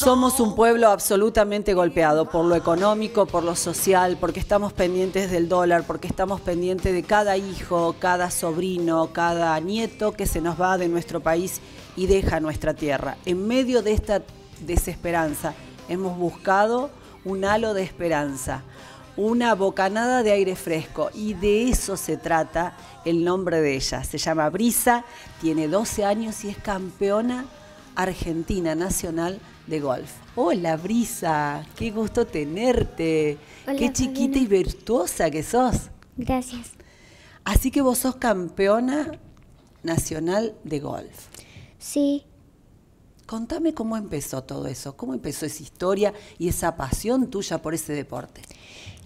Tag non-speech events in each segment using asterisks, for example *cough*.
Somos un pueblo absolutamente golpeado por lo económico, por lo social, porque estamos pendientes del dólar, porque estamos pendientes de cada hijo, cada sobrino, cada nieto que se nos va de nuestro país y deja nuestra tierra. En medio de esta desesperanza hemos buscado un halo de esperanza, una bocanada de aire fresco y de eso se trata el nombre de ella. Se llama Brisa, tiene 12 años y es campeona argentina nacional de golf. Hola Brisa, qué gusto tenerte. qué chiquita y virtuosa que sos. Gracias. Así que vos sos campeona nacional de golf. Sí. Contame cómo empezó todo eso, cómo empezó esa historia y esa pasión tuya por ese deporte.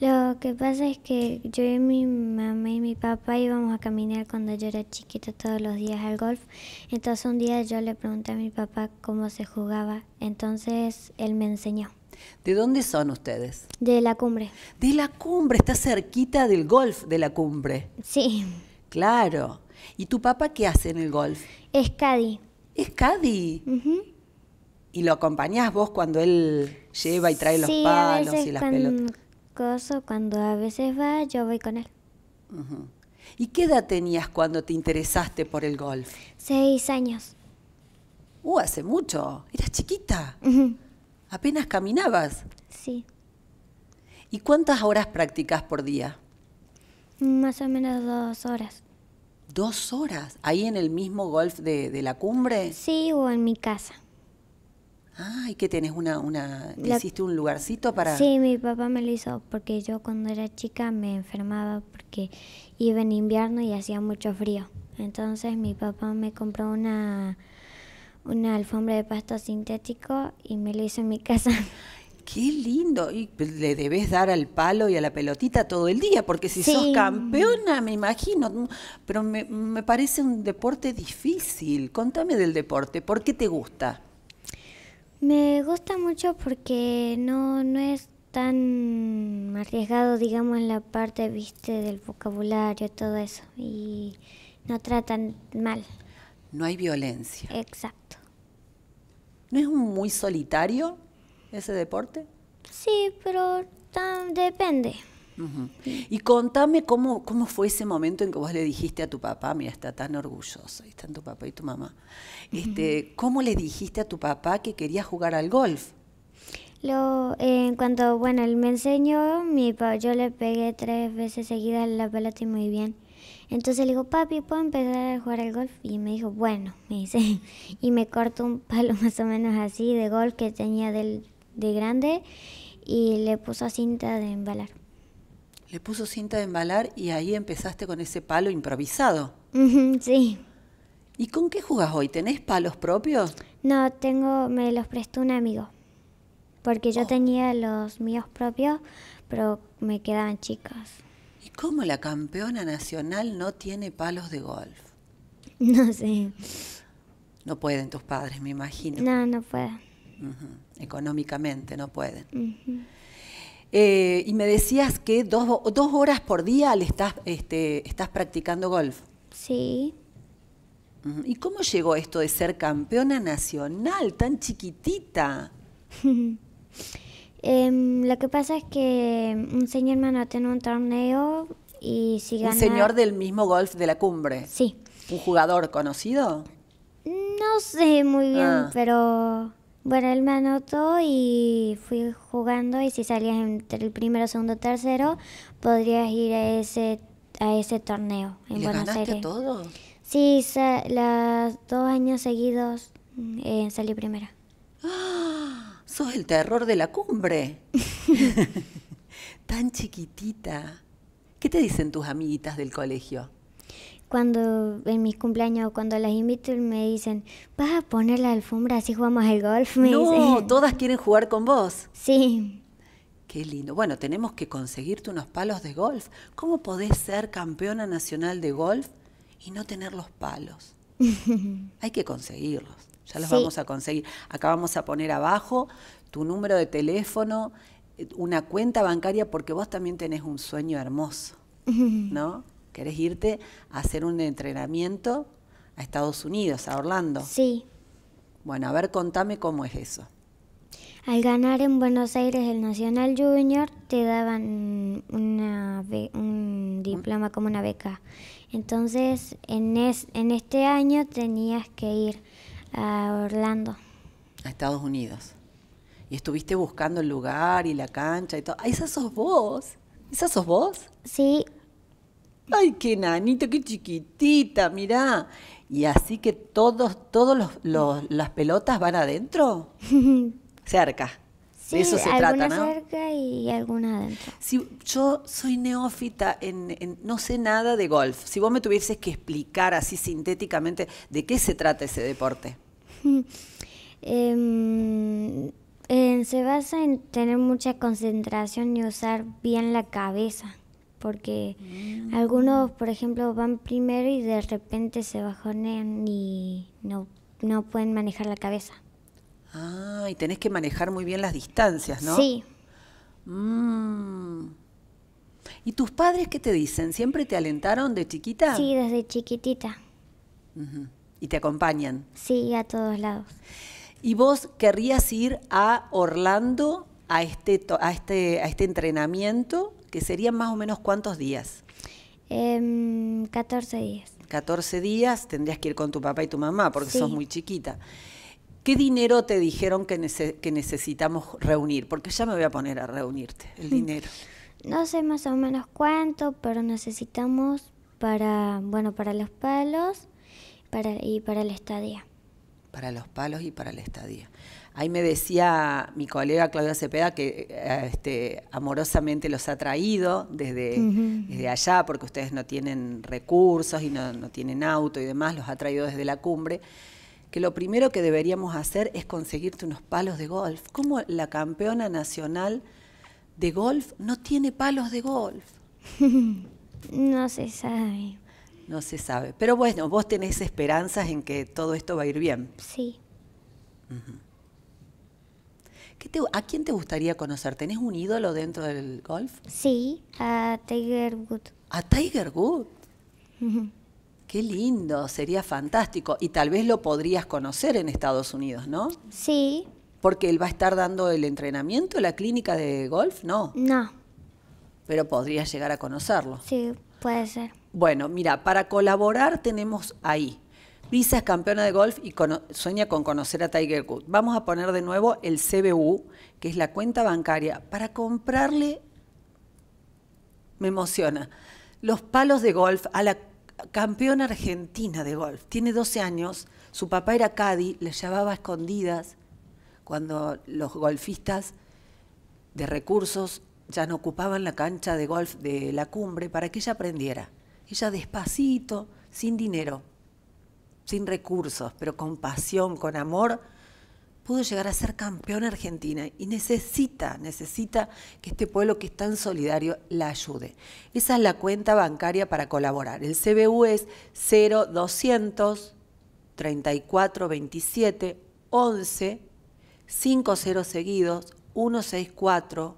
Lo que pasa es que yo y mi mamá y mi papá íbamos a caminar cuando yo era chiquita todos los días al golf. Entonces un día yo le pregunté a mi papá cómo se jugaba. Entonces él me enseñó. ¿De dónde son ustedes? De la cumbre. De la cumbre, está cerquita del golf de la cumbre. Sí. Claro. ¿Y tu papá qué hace en el golf? Es caddy. ¿Es caddy? ¿Y lo acompañás vos cuando él lleva y trae los palos y las pelotas? cuando a veces va, yo voy con él. ¿Y qué edad tenías cuando te interesaste por el golf? Seis años. Uh, hace mucho. Eras chiquita. Apenas caminabas. Sí. ¿Y cuántas horas practicas por día? Más o menos dos horas. ¿Dos horas? ¿Ahí en el mismo golf de la cumbre? Sí, o en mi casa. Ay, y ¿qué tenés? Una, una, hiciste un lugarcito para...? Sí, mi papá me lo hizo porque yo cuando era chica me enfermaba porque iba en invierno y hacía mucho frío. Entonces mi papá me compró una, una alfombra de pasto sintético y me lo hizo en mi casa. *laughs* Qué lindo. Y le debes dar al palo y a la pelotita todo el día, porque si sos campeona, me imagino. Pero me, me parece un deporte difícil. Contame del deporte. ¿Por qué te gusta? Me gusta mucho porque no, no es tan arriesgado, digamos, en la parte, viste, del vocabulario, todo eso. Y no tratan mal. No hay violencia. Exacto. ¿No es muy solitario ese deporte? Sí, pero depende. Y contame cómo, cómo fue ese momento en que vos le dijiste a tu papá, mira, está tan orgulloso, Ahí están tu papá y tu mamá. este, ¿Cómo le dijiste a tu papá que quería jugar al golf? Lo, eh, cuando, bueno, él me enseñó, mi papá, yo le pegué tres veces seguidas la pelota y muy bien. Entonces le digo, papi, ¿puedo empezar a jugar al golf? Y me dijo, bueno, me dice. *laughs* Y me cortó un palo más o menos así de golf que tenía de grande y le puso cinta de embalar. Le puso cinta de embalar y ahí empezaste con ese palo improvisado. Sí. ¿Y con qué jugás hoy? ¿Tenés palos propios? No, tengo, me los prestó un amigo. Porque yo oh. tenía los míos propios, pero me quedaban chicas. ¿Y cómo la campeona nacional no tiene palos de golf? *laughs* No sé. No pueden tus padres, me imagino. No, no pueden. Económicamente no pueden. Eh, y me decías que dos, horas por día le estás, este, estás practicando golf. Sí. ¿Y cómo llegó esto de ser campeona nacional tan chiquitita? *laughs* Em, lo que pasa es que un señor me anotó en un torneo y si ¿Un señor del mismo golf de la cumbre? Sí. ¿Un jugador conocido? No sé muy bien, ah. pero bueno, él me anotó y fui jugando y si salías entre el primero, segundo, tercero, podrías ir a ese a ese torneo en ¿Y Buenos ganaste a todo? Sí, los dos años seguidos eh, salí primera. ¡Ah! *gasps* Sos el terror de la cumbre. *laughs* *laughs* Tan chiquitita. ¿Qué te dicen tus amiguitas del colegio? cuando en mis cumpleaños cuando las invito me dicen, vas a poner la alfombra, así jugamos el golf. no, *laughs* todas quieren jugar con vos. Sí. Qué lindo. Bueno, tenemos que conseguirte unos palos de golf. ¿Cómo podés ser campeona nacional de golf y no tener los palos? *laughs* Hay que conseguirlos. Ya los vamos a conseguir. Acá vamos a poner abajo tu número de teléfono, eh, una cuenta bancaria, porque vos también tenés un sueño hermoso, *laughs* ¿no? ¿Querés irte a hacer un entrenamiento a Estados Unidos, a Orlando? Sí. Bueno, a ver, contame cómo es eso. Al ganar en Buenos Aires el Nacional Junior, te daban una un diploma como una beca. Entonces, en, este año tenías que ir a Orlando. A Estados Unidos. Y estuviste buscando el lugar y la cancha y todo. ¡Ah, esa sos vos! ¿Esa sos vos? Sí, ay, qué nanito, qué chiquitita, mirá. Y así que todos, todos los, las pelotas van adentro, *laughs* cerca. eso se trata, ¿no? cerca y alguna adentro. Si yo soy neófita, en, no sé nada de golf. Si vos me tuvieses que explicar así sintéticamente de qué se trata ese deporte. *laughs* Em, eh, se basa en tener mucha concentración y usar bien la cabeza porque mm. algunos, por ejemplo, van primero y de repente se bajonean y no, pueden manejar la cabeza. Ah, y tenés que manejar muy bien las distancias, ¿no? Sí. Mm. ¿Y tus padres qué te dicen? ¿Siempre te alentaron de chiquita? Sí, desde chiquitita. ¿Y te acompañan? Sí, a todos lados. ¿Y vos querrías ir a Orlando a este, a este, a este entrenamiento que serían más o menos cuántos días. 14 em, días. 14 días tendrías que ir con tu papá y tu mamá porque sos muy chiquita. ¿Qué dinero te dijeron que, necesitamos reunir? Porque ya me voy a poner a reunirte, el mm. dinero. No sé más o menos cuánto, pero necesitamos para, bueno, para los palos para, y para la estadía. Para los palos y para la estadía. Ahí me decía mi colega Claudia Cepeda que eh, este, amorosamente los ha traído desde, allá, porque ustedes no tienen recursos y no, tienen auto y demás, los ha traído desde la cumbre que lo primero que deberíamos hacer es conseguirte unos palos de golf. ¿Cómo la campeona nacional de golf no tiene palos de golf? *laughs* no se sabe. No se sabe. Pero bueno, vos tenés esperanzas en que todo esto va a ir bien. Sí. ¿A quién te gustaría conocer? ¿Tenés un ídolo dentro del golf? Sí, a Tiger Woods. ¿A Tiger Wood? Qué lindo, sería fantástico. Y tal vez lo podrías conocer en Estados Unidos, ¿no? Sí. Porque él va a estar dando el entrenamiento, la clínica de golf, ¿no? No. Pero podrías llegar a conocerlo. Sí, puede ser. Bueno, mira, para colaborar tenemos ahí Pisa es campeona de golf y sueña con conocer a Tiger Woods. Vamos a poner de nuevo el CBU, que es la cuenta bancaria, para comprarle, me emociona, los palos de golf a la campeona argentina de golf. Tiene 12 años, su papá era caddy, le llevaba a escondidas cuando los golfistas de recursos ya no ocupaban la cancha de golf de la cumbre para que ella aprendiera. Ella despacito, sin dinero, sin recursos, pero con pasión, con amor, pudo llegar a ser campeona argentina y necesita, necesita que este pueblo que es tan solidario la ayude. Esa es la cuenta bancaria para colaborar. El CBU es 0200 34 27 11 50 seguidos 164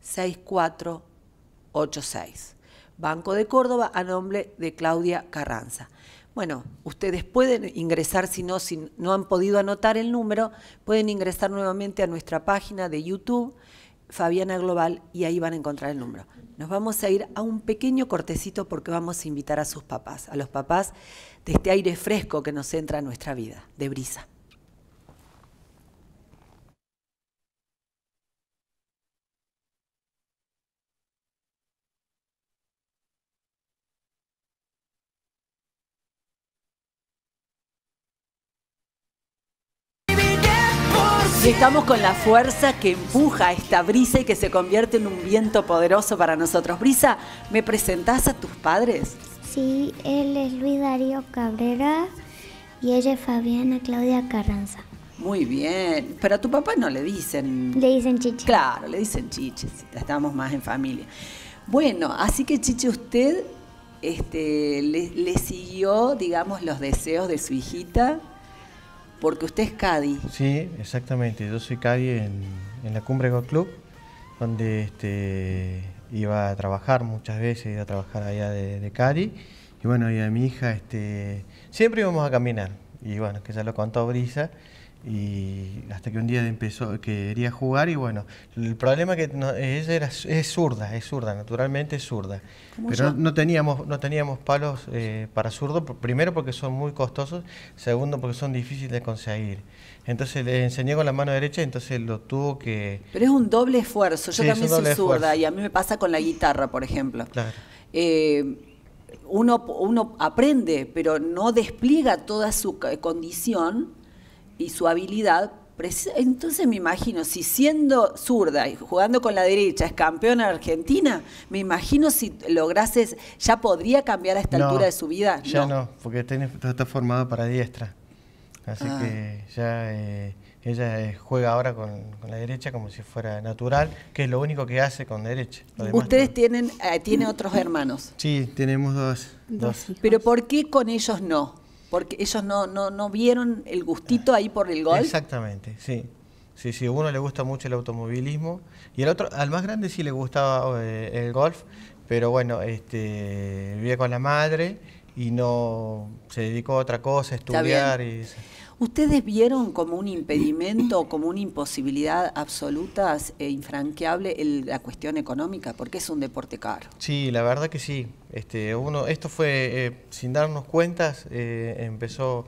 6486. Banco de Córdoba a nombre de Claudia Carranza. Bueno, ustedes pueden ingresar, si no, si no han podido anotar el número, pueden ingresar nuevamente a nuestra página de YouTube, Fabiana Global, y ahí van a encontrar el número. Nos vamos a ir a un pequeño cortecito porque vamos a invitar a sus papás, a los papás de este aire fresco que nos entra en nuestra vida, de brisa. Estamos con la fuerza que empuja esta brisa y que se convierte en un viento poderoso para nosotros. Brisa, ¿me presentás a tus padres? Sí, él es Luis Darío Cabrera y ella es Fabiana Claudia Carranza. Muy bien, pero a tu papá no le dicen... Le dicen chiche. Claro, le dicen chiche, estamos más en familia. Bueno, así que chiche, usted este, le siguió, digamos, los deseos de su hijita porque usted es Cadi. Sí, exactamente. Yo soy Cadi en, la Cumbre Go Club, donde este, iba a trabajar muchas veces, iba a trabajar allá de, de Cadi. Y bueno, y a mi hija este, siempre íbamos a caminar. Y bueno, que ya lo contó Brisa, y hasta que un día empezó quería jugar y bueno el problema que ella era es zurda es zurda naturalmente es zurda pero no, teníamos no teníamos palos eh, para zurdo primero porque son muy costosos segundo porque son difíciles de conseguir entonces le enseñé con la mano derecha entonces lo tuvo que pero es un doble esfuerzo yo también soy zurda y a mí me pasa con la guitarra por ejemplo eh, uno, uno aprende, pero no despliega toda su condición y su habilidad. Entonces me imagino, si siendo zurda y jugando con la derecha es campeona argentina, me imagino si lograses, ya podría cambiar a esta altura de su vida. Ya no, porque está formado para diestra. Así ah. que ya eh, ella eh, juega ahora con, la derecha como si fuera natural, que es lo único que hace con derecha. ¿Ustedes tienen eh, tiene otros hermanos? Sí, tenemos dos. dos. ¿Pero por qué con ellos no? porque ellos no, no, no vieron el gustito ahí por el golf. Exactamente, sí. Sí, sí, a uno le gusta mucho el automovilismo y el otro, al más grande sí le gustaba eh, el golf, pero bueno, este, vivía con la madre y no se dedicó a otra cosa, a estudiar. Y, ¿Ustedes vieron como un impedimento, como una imposibilidad absoluta e infranqueable la cuestión económica? Porque es un deporte caro. Sí, la verdad que sí. Este, uno, esto fue, eh, sin darnos cuentas, eh, empezó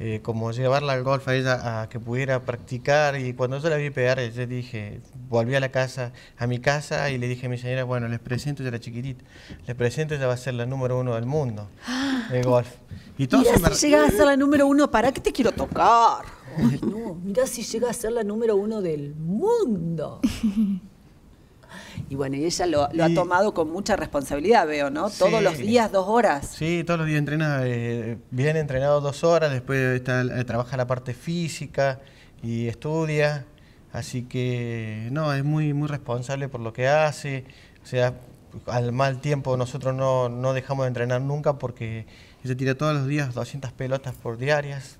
eh, como llevarla al golf a ella a que pudiera practicar y cuando yo la vi pegar, yo dije, volví a la casa, a mi casa y le dije a mi señora, bueno, les presento, ya la chiquitita, les presento, ella va a ser la número uno del mundo de *gasps* golf. Y tú si llega a ser la número uno, ¿para qué te quiero tocar? *laughs* Ay, si llega a ser la número uno del mundo. *laughs* Y bueno, ella lo, ha tomado con mucha responsabilidad, veo, ¿no? Todos los días, dos horas. Sí, todos los días entrena, eh, viene entrenado dos horas, después está, eh, trabaja la parte física y estudia. Así que, no, es muy, muy responsable por lo que hace. O sea, al mal tiempo nosotros no, no dejamos de entrenar nunca porque ella tira todos los días 200 pelotas por diarias.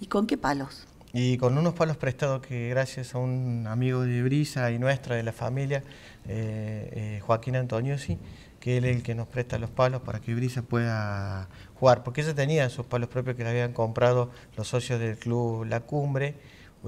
¿Y con qué palos? Y con unos palos prestados que gracias a un amigo de Brisa y nuestra, de la familia, eh, eh, Joaquín Antoniosi, que él es el que nos presta los palos para que Brisa pueda jugar, porque ella tenía sus palos propios que le habían comprado los socios del club La Cumbre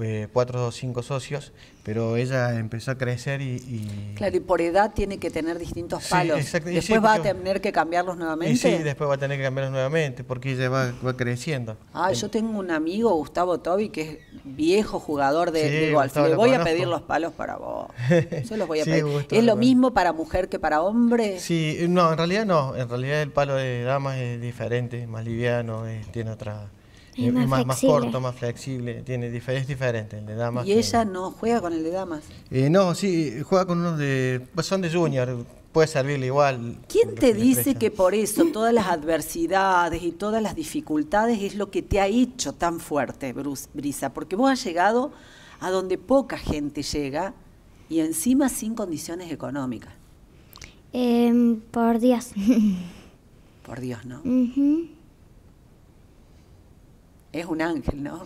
eh, cuatro o cinco socios, pero ella empezó a crecer y, Claro, y por edad tiene que tener distintos palos. después va a tener que cambiarlos nuevamente. sí, después va a tener que cambiarlos nuevamente porque ella va, va creciendo. Ah, yo tengo un amigo, Gustavo Tobi, que es viejo jugador de, golf. Le voy a pedir los palos para vos. *laughs* Yo los voy a pedir. ¿Es lo mismo para mujer que para hombre? Sí, no, en realidad no. En realidad el palo de damas es diferente, más liviano, tiene otra más, corto, más flexible, tiene, es diferente el de damas. ¿Y ella no juega con el de damas? Eh, no, sí, juega con unos de... Pues son de junior, puede servirle igual. ¿Quién te dice que por eso todas las adversidades y todas las dificultades es lo que te ha hecho tan fuerte, Brisa? Porque vos has llegado a donde poca gente llega y encima sin condiciones económicas. Em, por Dios. *laughs* Por Dios, ¿no? es un ángel, ¿no?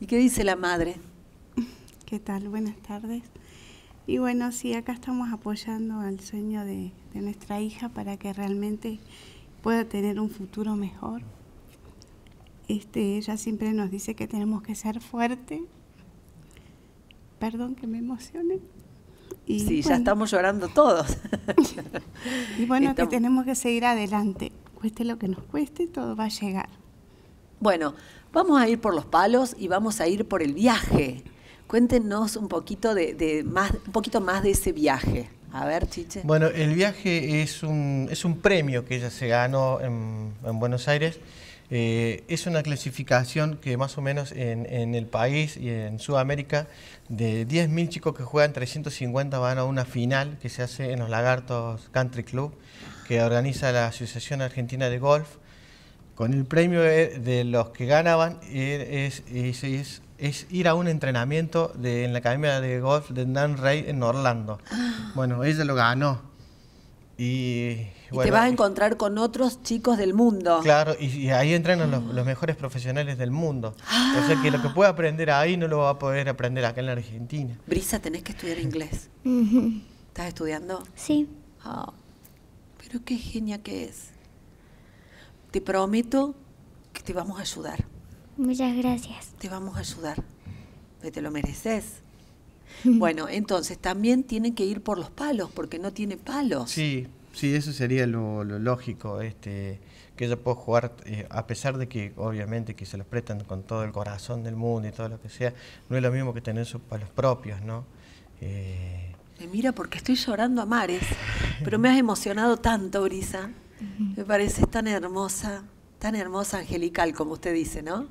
¿Y qué dice la madre? ¿Qué tal? Buenas tardes. Y bueno, sí, acá estamos apoyando al sueño de, nuestra hija para que realmente pueda tener un futuro mejor. Este, ella siempre nos dice que tenemos que ser fuerte. Perdón que me emocione. Y sí, ya estamos llorando todos. *laughs* y bueno, que tenemos que seguir adelante. Cueste lo que nos cueste, todo va a llegar. Bueno, vamos a ir por los palos y vamos a ir por el viaje. Cuéntenos un poquito de, más, un poquito más de ese viaje. A ver, Chiche. Bueno, el viaje es un, es un premio que ella se ganó en, Buenos Aires. Eh, es una clasificación que más o menos en, en el país y en Sudamérica, de 10.000 chicos que juegan, 350 van a una final que se hace en los Lagartos Country Club, que organiza la Asociación Argentina de Golf con el premio de, los que ganaban eh, es, ir a un entrenamiento en la Academia de Golf de Dan Ray en Orlando. Ah. Bueno, ella lo ganó. Y, bueno, te vas a encontrar con otros chicos del mundo. Claro, y, ahí entrenan ah. los, mejores profesionales del mundo. O sea que lo que ah. puede aprender ahí no lo va a poder aprender acá en la Argentina. Brisa, tenés que estudiar inglés. ¿Estás estudiando? Sí. pero qué genia que es te prometo que te vamos a ayudar. Muchas gracias. Te vamos a ayudar, pues te lo mereces. *laughs* bueno, entonces también tienen que ir por los palos, porque no tiene palos. Sí, sí, eso sería lo, lógico, este, que ella pueda jugar, eh, a pesar de que obviamente que se los prestan con todo el corazón del mundo y todo lo que sea, no es lo mismo que tener sus palos propios, ¿no? Eh... Mira, porque estoy llorando a mares, pero me has emocionado tanto, Brisa. Me parece tan hermosa, tan hermosa angelical, como usted dice, ¿no?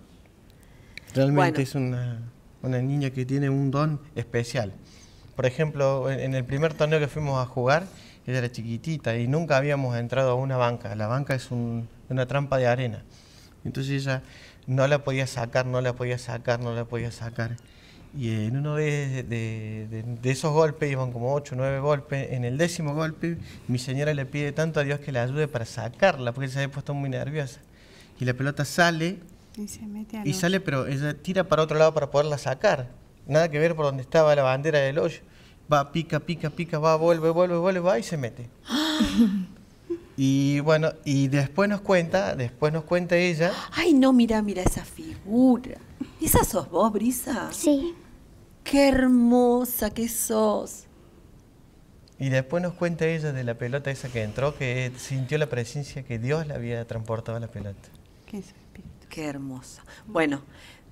Realmente es una, niña que tiene un don especial. Por ejemplo, en, el primer torneo que fuimos a jugar, ella era chiquitita y nunca habíamos entrado a una banca. La banca es una trampa de arena. Entonces ella no la podía sacar, no la podía sacar, no la podía sacar. Y en uno de, esos golpes, iban como 8 o 9 golpes, en el décimo golpe mi señora le pide tanto a Dios que la ayude para sacarla, porque se había puesto muy nerviosa. Y la pelota sale, y, y sale, pero ella tira para otro lado para poderla sacar. Nada que ver por donde estaba la bandera del hoyo. Va, pica, pica, pica, va, vuelve, vuelve, vuelve, va y se mete. *gasps* Y bueno, y después nos cuenta, después nos cuenta ella. Ay, no, mira, mira esa figura. ¿Esa sos vos, Brisa? Sí. ¡Qué hermosa que sos! Y después nos cuenta ella de la pelota esa que entró, que sintió la presencia que Dios le había transportado a la pelota. Qué, hermosa. Bueno,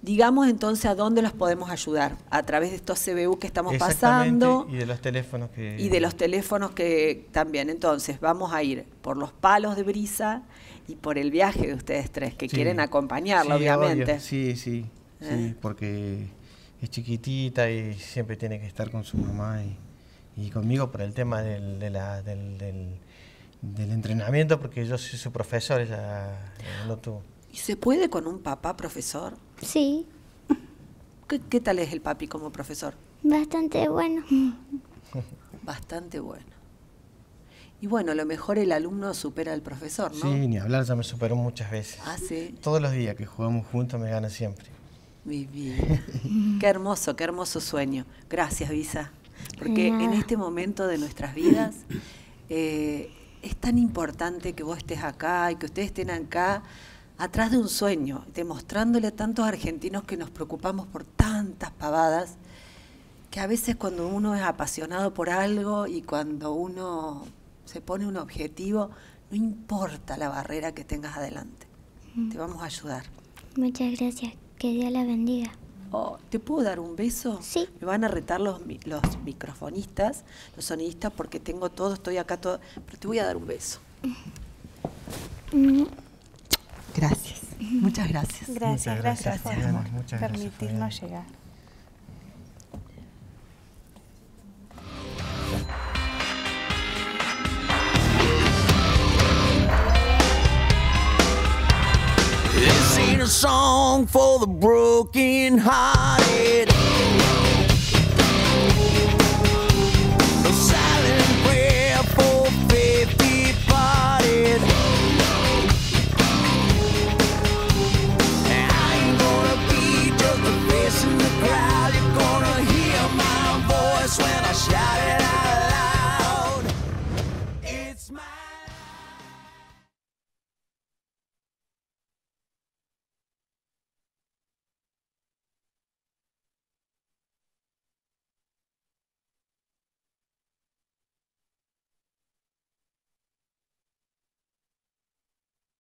digamos entonces a dónde los podemos ayudar a través de estos CBU que estamos pasando y de los teléfonos que y de los teléfonos que también entonces vamos a ir por los palos de brisa y por el viaje de ustedes tres que quieren acompañarla, obviamente sí sí ¿sí? Eh. Porque es chiquitita y siempre tiene que estar con su mamá y, conmigo por el tema del, del, del, entrenamiento, porque yo soy su profesor, ella no tuvo. ¿Y se puede con un papá profesor? Sí. ¿Qué, qué tal es el papi como profesor? Bastante bueno. *laughs* Bastante bueno. Y bueno, a lo mejor el alumno supera al profesor, ¿no? Sí, ni hablar, ya me superó muchas veces. Ah, sí. Todos los días que jugamos juntos me gana siempre. Muy bien, qué hermoso, qué hermoso sueño. Gracias, Visa. Porque en este momento de nuestras vidas eh, es tan importante que vos estés acá y que ustedes estén acá atrás de un sueño, demostrándole a tantos argentinos que nos preocupamos por tantas pavadas, que a veces cuando uno es apasionado por algo y cuando uno se pone un objetivo, no importa la barrera que tengas adelante, te vamos a ayudar. Muchas gracias. Que Dios la bendiga. Oh, ¿Te puedo dar un beso? Sí. Me van a retar los, los microfonistas, los sonidistas, porque tengo todo, estoy acá todo. Pero te voy a dar un beso. Mm. Gracias. Muchas gracias. Gracias, gracias, gracias por permitirnos llegar. song for the broken hearted.